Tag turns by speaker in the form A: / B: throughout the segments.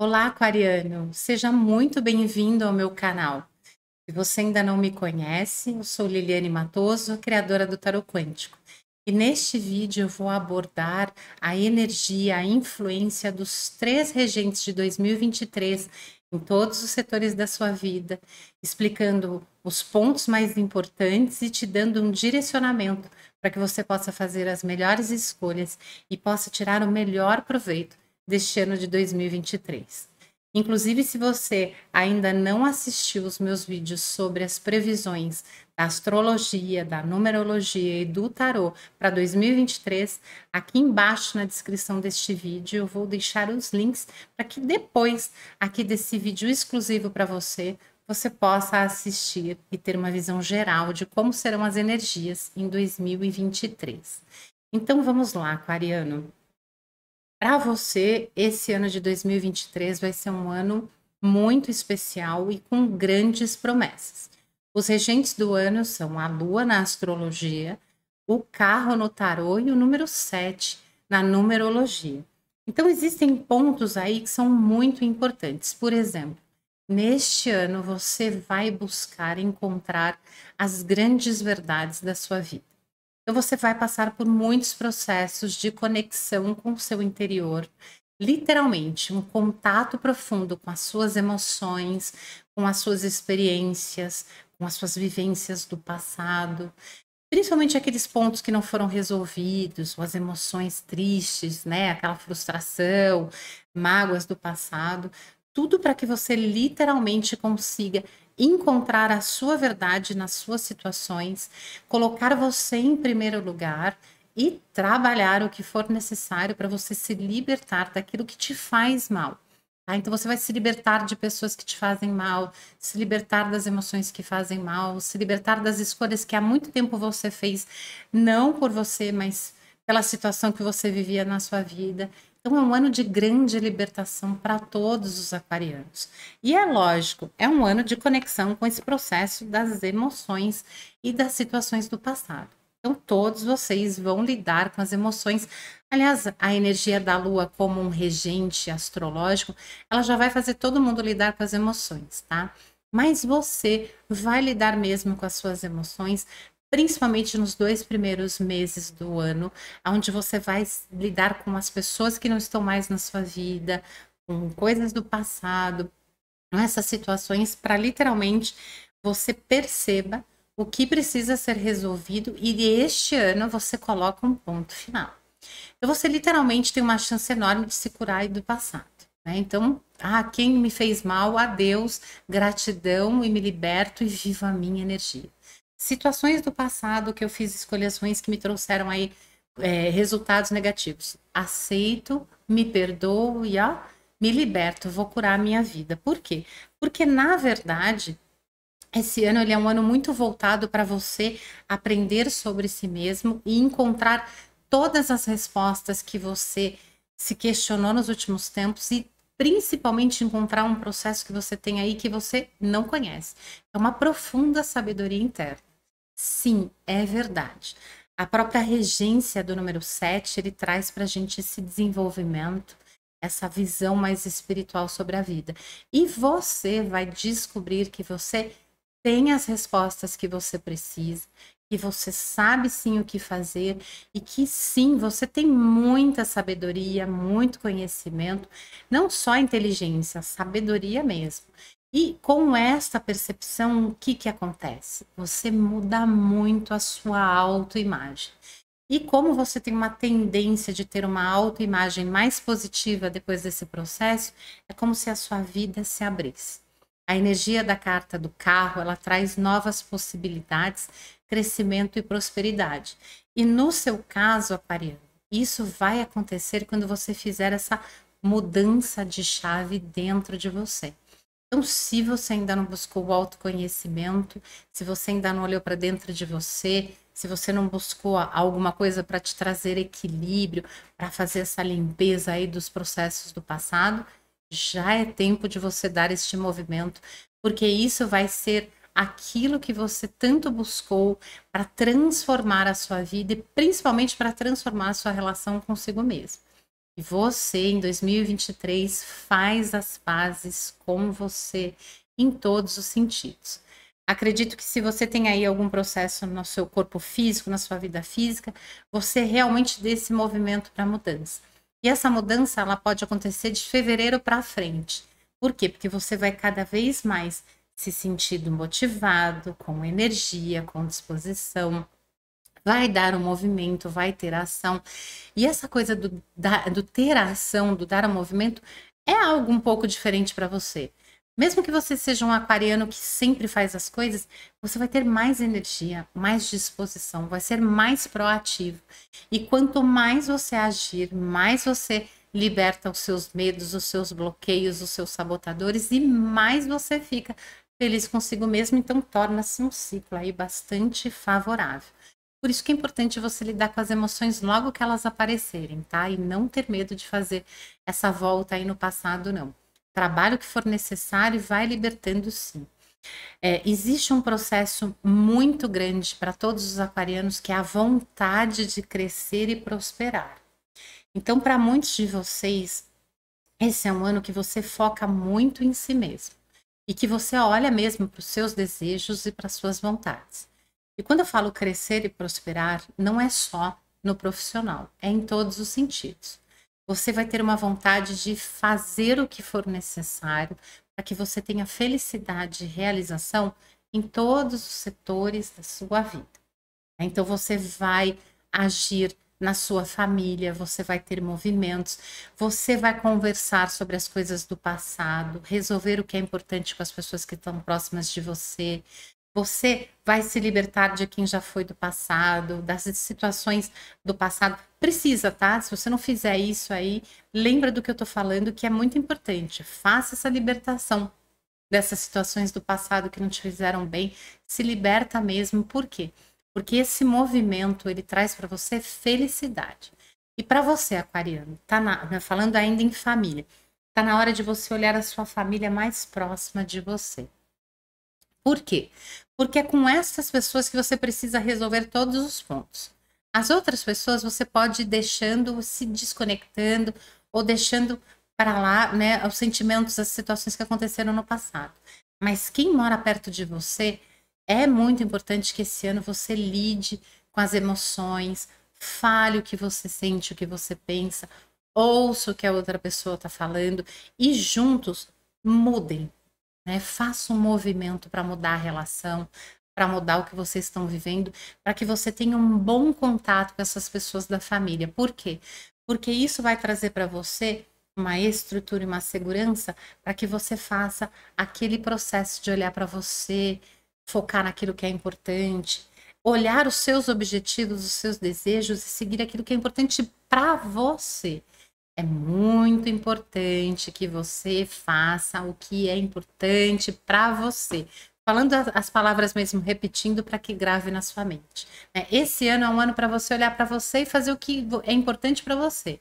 A: Olá, aquariano! Seja muito bem-vindo ao meu canal. Se você ainda não me conhece, eu sou Liliane Matoso, criadora do Tarot Quântico. E neste vídeo eu vou abordar a energia, a influência dos três regentes de 2023 em todos os setores da sua vida, explicando os pontos mais importantes e te dando um direcionamento para que você possa fazer as melhores escolhas e possa tirar o melhor proveito deste ano de 2023. Inclusive, se você ainda não assistiu os meus vídeos sobre as previsões da astrologia, da numerologia e do tarô para 2023, aqui embaixo na descrição deste vídeo eu vou deixar os links para que depois aqui desse vídeo exclusivo para você, você possa assistir e ter uma visão geral de como serão as energias em 2023. Então vamos lá, Aquariano para você, esse ano de 2023 vai ser um ano muito especial e com grandes promessas. Os regentes do ano são a lua na astrologia, o carro no tarô e o número 7 na numerologia. Então, existem pontos aí que são muito importantes. Por exemplo, neste ano você vai buscar encontrar as grandes verdades da sua vida. Então, você vai passar por muitos processos de conexão com o seu interior, literalmente, um contato profundo com as suas emoções, com as suas experiências, com as suas vivências do passado, principalmente aqueles pontos que não foram resolvidos, ou as emoções tristes, né, aquela frustração, mágoas do passado, tudo para que você literalmente consiga encontrar a sua verdade nas suas situações, colocar você em primeiro lugar e trabalhar o que for necessário para você se libertar daquilo que te faz mal. Tá? Então você vai se libertar de pessoas que te fazem mal, se libertar das emoções que fazem mal, se libertar das escolhas que há muito tempo você fez, não por você, mas pela situação que você vivia na sua vida. Então é um ano de grande libertação para todos os aquarianos. E é lógico, é um ano de conexão com esse processo das emoções e das situações do passado. Então todos vocês vão lidar com as emoções. Aliás, a energia da lua como um regente astrológico, ela já vai fazer todo mundo lidar com as emoções, tá? Mas você vai lidar mesmo com as suas emoções principalmente nos dois primeiros meses do ano, onde você vai lidar com as pessoas que não estão mais na sua vida, com coisas do passado, essas situações, para literalmente você perceba o que precisa ser resolvido e este ano você coloca um ponto final. Então você literalmente tem uma chance enorme de se curar do passado. Né? Então, ah, quem me fez mal, adeus, gratidão e me liberto e vivo a minha energia situações do passado que eu fiz escolhas ruins que me trouxeram aí é, resultados negativos. Aceito, me perdoo e ó, me liberto, vou curar a minha vida. Por quê? Porque na verdade esse ano ele é um ano muito voltado para você aprender sobre si mesmo e encontrar todas as respostas que você se questionou nos últimos tempos e principalmente encontrar um processo que você tem aí que você não conhece. É uma profunda sabedoria interna. Sim, é verdade. A própria regência do número 7, ele traz para a gente esse desenvolvimento, essa visão mais espiritual sobre a vida. E você vai descobrir que você tem as respostas que você precisa, que você sabe sim o que fazer e que sim, você tem muita sabedoria, muito conhecimento, não só inteligência, sabedoria mesmo. E com essa percepção, o que, que acontece? Você muda muito a sua autoimagem. E como você tem uma tendência de ter uma autoimagem mais positiva depois desse processo, é como se a sua vida se abrisse. A energia da carta do carro, ela traz novas possibilidades, crescimento e prosperidade. E no seu caso, Aquariano, isso vai acontecer quando você fizer essa mudança de chave dentro de você. Então, se você ainda não buscou o autoconhecimento, se você ainda não olhou para dentro de você, se você não buscou alguma coisa para te trazer equilíbrio, para fazer essa limpeza aí dos processos do passado, já é tempo de você dar este movimento, porque isso vai ser aquilo que você tanto buscou para transformar a sua vida e principalmente para transformar a sua relação consigo mesmo. E você, em 2023, faz as pazes com você em todos os sentidos. Acredito que se você tem aí algum processo no seu corpo físico, na sua vida física, você realmente dê esse movimento para mudança. E essa mudança ela pode acontecer de fevereiro para frente. Por quê? Porque você vai cada vez mais se sentindo motivado, com energia, com disposição, vai dar o um movimento, vai ter ação. E essa coisa do, da, do ter ação, do dar o um movimento, é algo um pouco diferente para você. Mesmo que você seja um aquariano que sempre faz as coisas, você vai ter mais energia, mais disposição, vai ser mais proativo. E quanto mais você agir, mais você liberta os seus medos, os seus bloqueios, os seus sabotadores e mais você fica feliz consigo mesmo. Então torna-se um ciclo aí bastante favorável. Por isso que é importante você lidar com as emoções logo que elas aparecerem, tá? E não ter medo de fazer essa volta aí no passado, não. Trabalho que for necessário vai libertando sim. É, existe um processo muito grande para todos os aquarianos que é a vontade de crescer e prosperar. Então, para muitos de vocês, esse é um ano que você foca muito em si mesmo e que você olha mesmo para os seus desejos e para suas vontades. E quando eu falo crescer e prosperar, não é só no profissional, é em todos os sentidos. Você vai ter uma vontade de fazer o que for necessário para que você tenha felicidade e realização em todos os setores da sua vida. Né? Então você vai agir na sua família, você vai ter movimentos, você vai conversar sobre as coisas do passado, resolver o que é importante com as pessoas que estão próximas de você, você vai se libertar de quem já foi do passado, das situações do passado. Precisa, tá? Se você não fizer isso aí, lembra do que eu tô falando, que é muito importante. Faça essa libertação dessas situações do passado que não te fizeram bem. Se liberta mesmo, por quê? Porque esse movimento ele traz para você felicidade. E para você, aquariano, tá na, né, falando ainda em família, tá na hora de você olhar a sua família mais próxima de você. Por quê? Porque é com essas pessoas que você precisa resolver todos os pontos. As outras pessoas você pode ir deixando, se desconectando ou deixando para lá, né, os sentimentos, as situações que aconteceram no passado. Mas quem mora perto de você, é muito importante que esse ano você lide com as emoções, fale o que você sente, o que você pensa, ouça o que a outra pessoa está falando e juntos mudem, né? Faça um movimento para mudar a relação, para mudar o que vocês estão vivendo, para que você tenha um bom contato com essas pessoas da família. Por quê? Porque isso vai trazer para você uma estrutura e uma segurança para que você faça aquele processo de olhar para você, focar naquilo que é importante, olhar os seus objetivos, os seus desejos e seguir aquilo que é importante para você. É muito importante que você faça o que é importante para você. Falando as palavras mesmo, repetindo para que grave na sua mente. Né? Esse ano é um ano para você olhar para você e fazer o que é importante para você.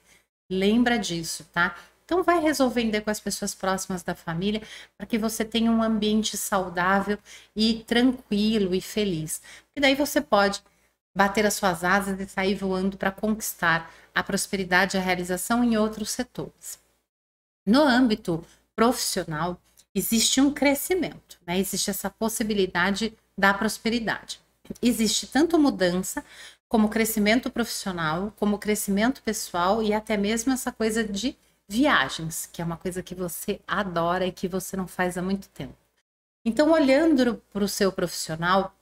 A: Lembra disso, tá? Então vai resolvendo com as pessoas próximas da família para que você tenha um ambiente saudável e tranquilo e feliz. E daí você pode bater as suas asas e sair voando para conquistar a prosperidade e a realização em outros setores. No âmbito profissional, existe um crescimento, né? existe essa possibilidade da prosperidade. Existe tanto mudança como crescimento profissional, como crescimento pessoal e até mesmo essa coisa de viagens, que é uma coisa que você adora e que você não faz há muito tempo. Então, olhando para o seu profissional,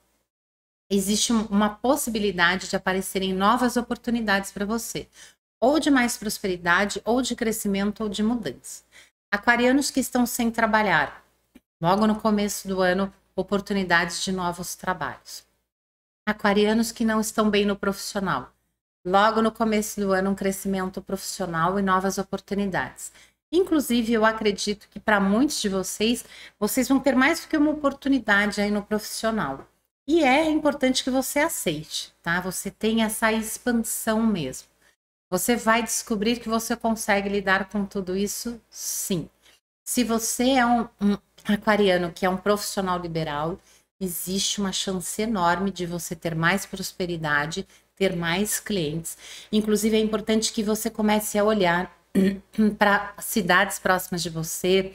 A: existe uma possibilidade de aparecerem novas oportunidades para você, ou de mais prosperidade, ou de crescimento, ou de mudança. Aquarianos que estão sem trabalhar, logo no começo do ano, oportunidades de novos trabalhos. Aquarianos que não estão bem no profissional, logo no começo do ano, um crescimento profissional e novas oportunidades. Inclusive, eu acredito que para muitos de vocês, vocês vão ter mais do que uma oportunidade aí no profissional e é importante que você aceite, tá? Você tem essa expansão mesmo. Você vai descobrir que você consegue lidar com tudo isso, sim. Se você é um, um aquariano que é um profissional liberal, existe uma chance enorme de você ter mais prosperidade, ter mais clientes. Inclusive, é importante que você comece a olhar para cidades próximas de você,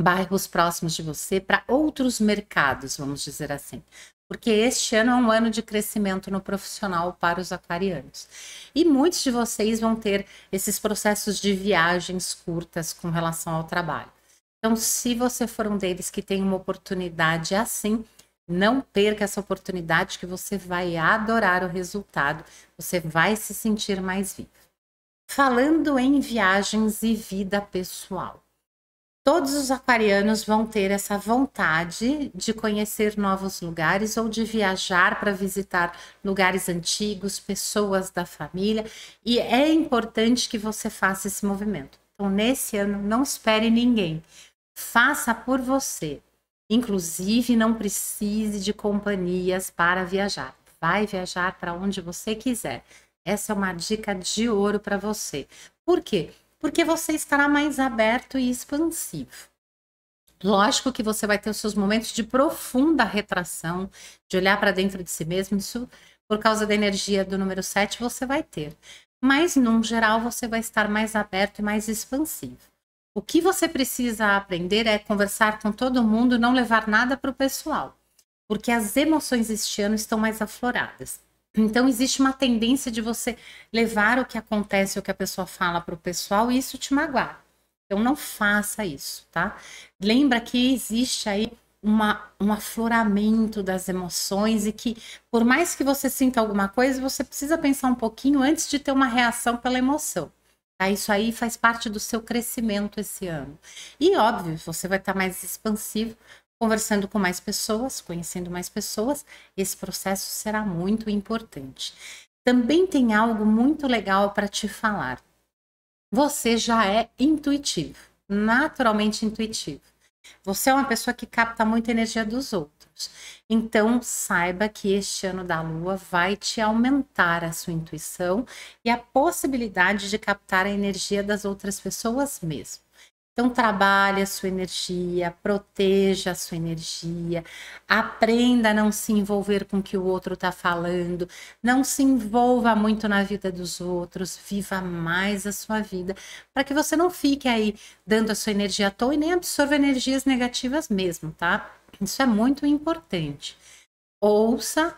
A: bairros próximos de você para outros mercados, vamos dizer assim. Porque este ano é um ano de crescimento no profissional para os aquarianos. E muitos de vocês vão ter esses processos de viagens curtas com relação ao trabalho. Então, se você for um deles que tem uma oportunidade assim, não perca essa oportunidade que você vai adorar o resultado, você vai se sentir mais vivo. Falando em viagens e vida pessoal. Todos os aquarianos vão ter essa vontade de conhecer novos lugares ou de viajar para visitar lugares antigos, pessoas da família, e é importante que você faça esse movimento. Então, nesse ano, não espere ninguém, faça por você. Inclusive, não precise de companhias para viajar. Vai viajar para onde você quiser. Essa é uma dica de ouro para você. Por quê? porque você estará mais aberto e expansivo. Lógico que você vai ter os seus momentos de profunda retração, de olhar para dentro de si mesmo, isso por causa da energia do número 7 você vai ter. Mas, num geral, você vai estar mais aberto e mais expansivo. O que você precisa aprender é conversar com todo mundo, não levar nada para o pessoal, porque as emoções este ano estão mais afloradas. Então, existe uma tendência de você levar o que acontece, o que a pessoa fala para o pessoal e isso te magoar. Então, não faça isso, tá? Lembra que existe aí uma, um afloramento das emoções e que, por mais que você sinta alguma coisa, você precisa pensar um pouquinho antes de ter uma reação pela emoção. Tá? Isso aí faz parte do seu crescimento esse ano. E, óbvio, você vai estar tá mais expansivo, conversando com mais pessoas, conhecendo mais pessoas, esse processo será muito importante. Também tem algo muito legal para te falar. Você já é intuitivo, naturalmente intuitivo. Você é uma pessoa que capta muita energia dos outros. Então, saiba que este ano da lua vai te aumentar a sua intuição e a possibilidade de captar a energia das outras pessoas mesmo. Então trabalhe a sua energia, proteja a sua energia, aprenda a não se envolver com o que o outro está falando, não se envolva muito na vida dos outros, viva mais a sua vida, para que você não fique aí dando a sua energia à toa e nem absorva energias negativas mesmo, tá? Isso é muito importante. Ouça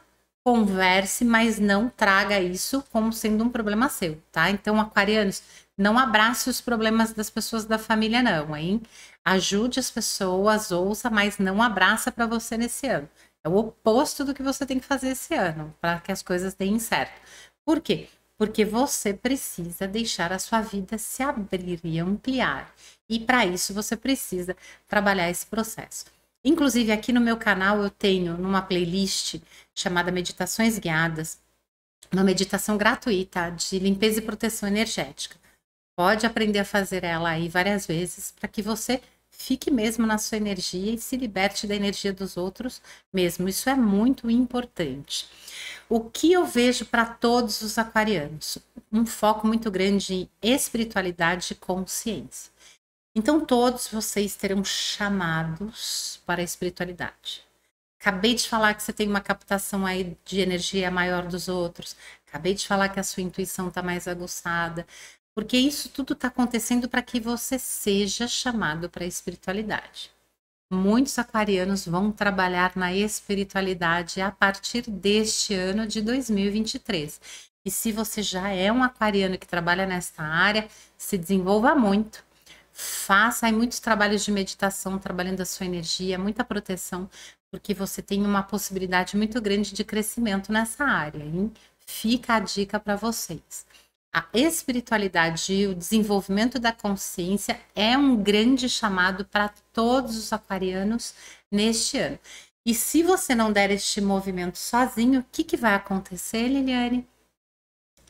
A: converse, mas não traga isso como sendo um problema seu, tá? Então, aquarianos, não abrace os problemas das pessoas da família, não, hein? Ajude as pessoas, ouça, mas não abraça para você nesse ano. É o oposto do que você tem que fazer esse ano, para que as coisas deem certo. Por quê? Porque você precisa deixar a sua vida se abrir e ampliar. E para isso você precisa trabalhar esse processo. Inclusive, aqui no meu canal eu tenho numa playlist chamada Meditações Guiadas, uma meditação gratuita de limpeza e proteção energética. Pode aprender a fazer ela aí várias vezes para que você fique mesmo na sua energia e se liberte da energia dos outros mesmo. Isso é muito importante. O que eu vejo para todos os aquarianos? Um foco muito grande em espiritualidade e consciência. Então todos vocês terão chamados para a espiritualidade. Acabei de falar que você tem uma captação aí de energia maior dos outros. Acabei de falar que a sua intuição está mais aguçada. Porque isso tudo está acontecendo para que você seja chamado para a espiritualidade. Muitos aquarianos vão trabalhar na espiritualidade a partir deste ano de 2023. E se você já é um aquariano que trabalha nesta área, se desenvolva muito faça aí muitos trabalhos de meditação, trabalhando a sua energia, muita proteção, porque você tem uma possibilidade muito grande de crescimento nessa área. Hein? Fica a dica para vocês. A espiritualidade e o desenvolvimento da consciência é um grande chamado para todos os aquarianos neste ano. E se você não der este movimento sozinho, o que, que vai acontecer, Liliane?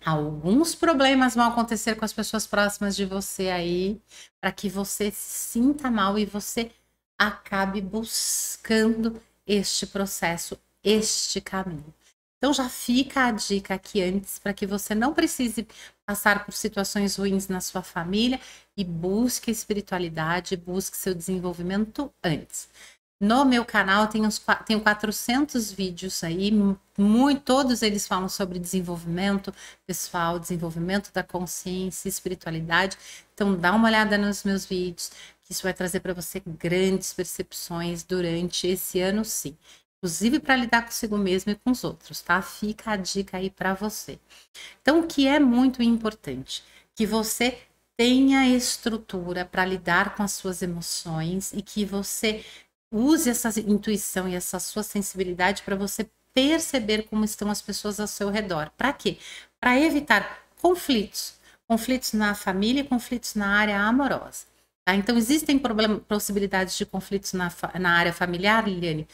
A: Alguns problemas vão acontecer com as pessoas próximas de você aí, para que você se sinta mal e você acabe buscando este processo, este caminho. Então já fica a dica aqui antes para que você não precise passar por situações ruins na sua família e busque espiritualidade, busque seu desenvolvimento antes. No meu canal tem uns, tem 400 vídeos aí, muito, todos eles falam sobre desenvolvimento pessoal, desenvolvimento da consciência, espiritualidade. Então dá uma olhada nos meus vídeos, que isso vai trazer para você grandes percepções durante esse ano, sim. Inclusive para lidar consigo mesmo e com os outros, tá? Fica a dica aí para você. Então, o que é muito importante? Que você tenha estrutura para lidar com as suas emoções e que você use essa intuição e essa sua sensibilidade para você perceber como estão as pessoas ao seu redor. Para quê? Para evitar conflitos, conflitos na família, conflitos na área amorosa. Tá? Então existem possibilidades de conflitos na, na área familiar, Liliane.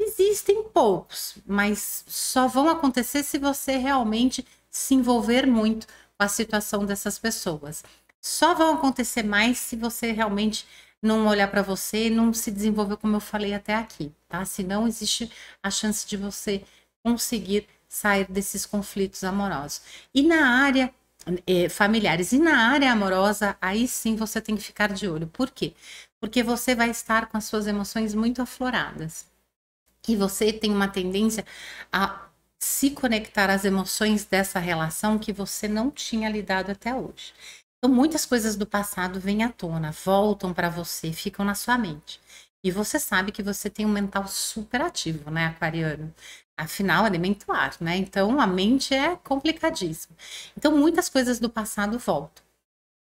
A: Existem poucos, mas só vão acontecer se você realmente se envolver muito com a situação dessas pessoas. Só vão acontecer mais se você realmente não olhar para você, não se desenvolver como eu falei até aqui, tá? Se não existe a chance de você conseguir sair desses conflitos amorosos. E na área eh, familiares e na área amorosa, aí sim você tem que ficar de olho. Por quê? Porque você vai estar com as suas emoções muito afloradas. E você tem uma tendência a se conectar às emoções dessa relação que você não tinha lidado até hoje. Então, muitas coisas do passado vêm à tona, voltam para você, ficam na sua mente. E você sabe que você tem um mental super ativo, né, aquariano? Afinal, elementar, né? Então, a mente é complicadíssima. Então, muitas coisas do passado voltam.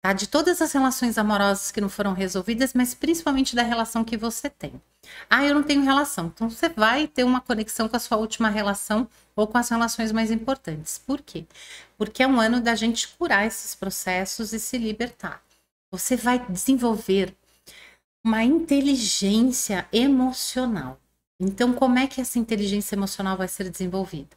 A: Tá? De todas as relações amorosas que não foram resolvidas, mas principalmente da relação que você tem. Ah, eu não tenho relação. Então você vai ter uma conexão com a sua última relação ou com as relações mais importantes. Por quê? porque é um ano da gente curar esses processos e se libertar. Você vai desenvolver uma inteligência emocional. Então, como é que essa inteligência emocional vai ser desenvolvida?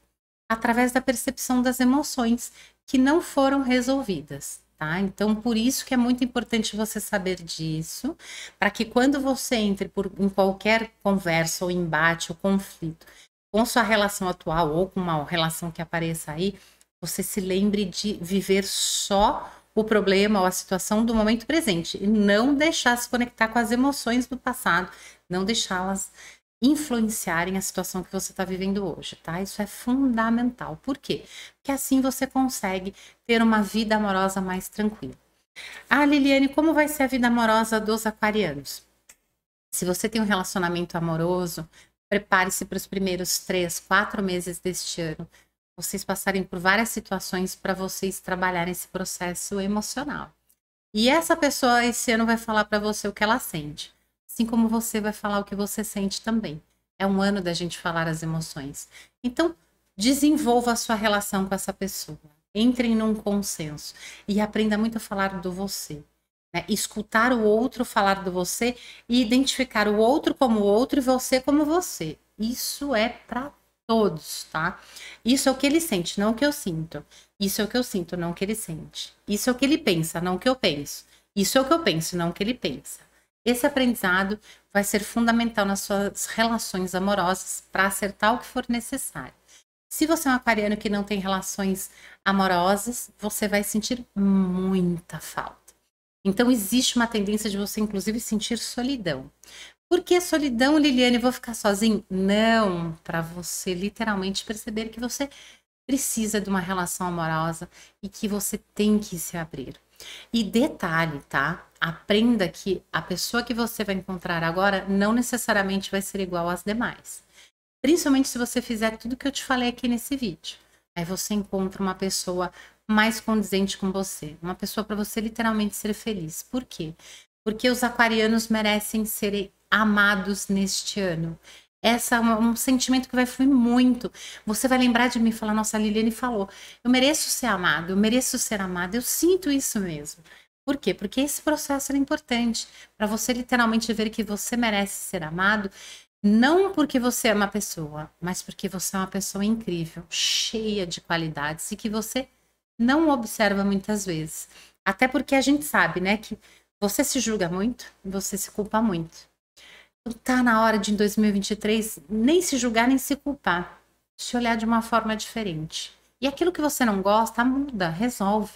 A: Através da percepção das emoções que não foram resolvidas, tá? Então, por isso que é muito importante você saber disso, para que quando você entre por, em qualquer conversa ou embate ou conflito com sua relação atual ou com uma relação que apareça aí, você se lembre de viver só o problema ou a situação do momento presente e não deixar se conectar com as emoções do passado, não deixá-las influenciarem a situação que você está vivendo hoje, tá? Isso é fundamental. Por quê? Porque assim você consegue ter uma vida amorosa mais tranquila. Ah, Liliane, como vai ser a vida amorosa dos aquarianos? Se você tem um relacionamento amoroso, prepare-se para os primeiros três, quatro meses deste ano vocês passarem por várias situações para vocês trabalharem esse processo emocional. E essa pessoa esse ano vai falar para você o que ela sente, assim como você vai falar o que você sente também. É um ano da gente falar as emoções. Então, desenvolva a sua relação com essa pessoa. Entrem num consenso e aprenda muito a falar do você. Né? Escutar o outro falar do você e identificar o outro como o outro e você como você. Isso é para todos, tá? Isso é o que ele sente, não o que eu sinto. Isso é o que eu sinto, não o que ele sente. Isso é o que ele pensa, não o que eu penso. Isso é o que eu penso, não o que ele pensa. Esse aprendizado vai ser fundamental nas suas relações amorosas para acertar o que for necessário. Se você é um aquariano que não tem relações amorosas, você vai sentir muita falta. Então, existe uma tendência de você, inclusive, sentir solidão. Por que solidão, Liliane? Vou ficar sozinho? Não, para você literalmente perceber que você precisa de uma relação amorosa e que você tem que se abrir. E detalhe, tá? Aprenda que a pessoa que você vai encontrar agora não necessariamente vai ser igual às demais. Principalmente se você fizer tudo que eu te falei aqui nesse vídeo. Aí você encontra uma pessoa mais condizente com você, uma pessoa para você literalmente ser feliz. Por quê? Porque os aquarianos merecem ser amados neste ano. Essa é um sentimento que vai fluir muito. Você vai lembrar de mim e falar: nossa, a Liliane falou, eu mereço ser amado, eu mereço ser amada, eu sinto isso mesmo. Por quê? Porque esse processo é importante para você literalmente ver que você merece ser amado, não porque você é uma pessoa, mas porque você é uma pessoa incrível, cheia de qualidades e que você não observa muitas vezes. Até porque a gente sabe, né, que você se julga muito, você se culpa muito tá na hora de em 2023 nem se julgar nem se culpar, se olhar de uma forma diferente. E aquilo que você não gosta, muda, resolve.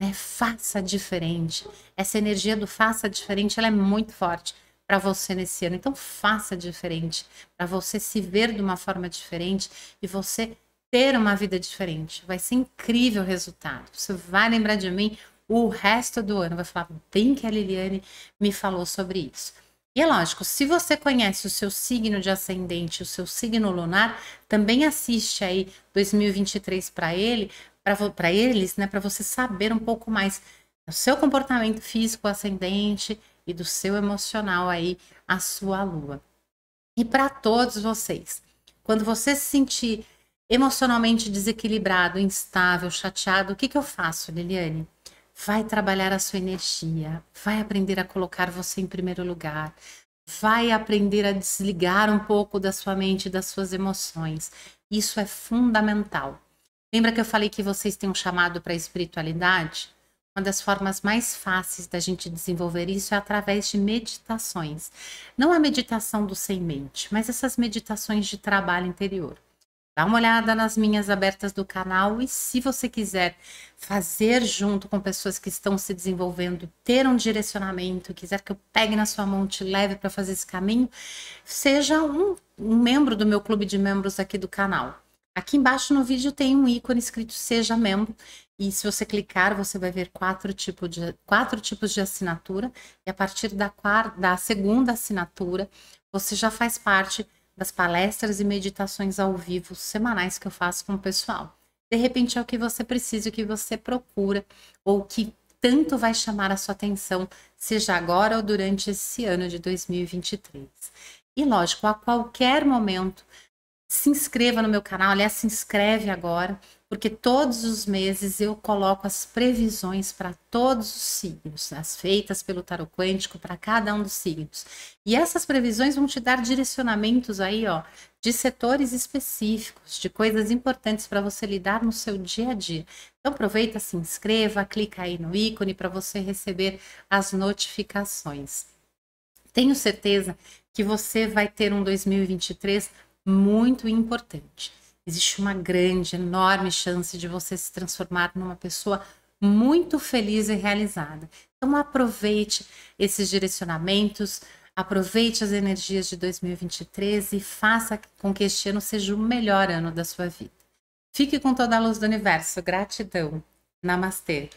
A: Né? Faça diferente. Essa energia do faça diferente, ela é muito forte para você nesse ano. Então faça diferente, para você se ver de uma forma diferente e você ter uma vida diferente. Vai ser incrível o resultado. Você vai lembrar de mim o resto do ano, vai falar bem que a Liliane me falou sobre isso. E é lógico, se você conhece o seu signo de ascendente, o seu signo lunar, também assiste aí 2023 para ele, para eles, né, para você saber um pouco mais do seu comportamento físico ascendente e do seu emocional aí a sua lua. E para todos vocês, quando você se sentir emocionalmente desequilibrado, instável, chateado, o que que eu faço, Liliane? vai trabalhar a sua energia, vai aprender a colocar você em primeiro lugar, vai aprender a desligar um pouco da sua mente, das suas emoções. Isso é fundamental. Lembra que eu falei que vocês têm um chamado para a espiritualidade? Uma das formas mais fáceis da gente desenvolver isso é através de meditações. Não a meditação do sem mente, mas essas meditações de trabalho interior. Dá uma olhada nas minhas abertas do canal e se você quiser fazer junto com pessoas que estão se desenvolvendo, ter um direcionamento, quiser que eu pegue na sua mão, te leve para fazer esse caminho, seja um, um membro do meu clube de membros aqui do canal. Aqui embaixo no vídeo tem um ícone escrito Seja Membro. E se você clicar, você vai ver quatro, tipo de, quatro tipos de assinatura. E a partir da, quarta, da segunda assinatura, você já faz parte das palestras e meditações ao vivo semanais que eu faço com o pessoal. De repente é o que você precisa, o que você procura, ou que tanto vai chamar a sua atenção, seja agora ou durante esse ano de 2023. E lógico, a qualquer momento, se inscreva no meu canal, aliás, se inscreve agora, porque todos os meses eu coloco as previsões para todos os signos, né, as feitas pelo tarot quântico para cada um dos signos. E essas previsões vão te dar direcionamentos aí, ó, de setores específicos, de coisas importantes para você lidar no seu dia a dia. Então aproveita, se inscreva, clica aí no ícone para você receber as notificações. Tenho certeza que você vai ter um 2023 muito importante existe uma grande, enorme chance de você se transformar numa pessoa muito feliz e realizada. Então aproveite esses direcionamentos, aproveite as energias de 2023 e faça com que este ano seja o melhor ano da sua vida. Fique com toda a luz do universo. Gratidão. Namastê.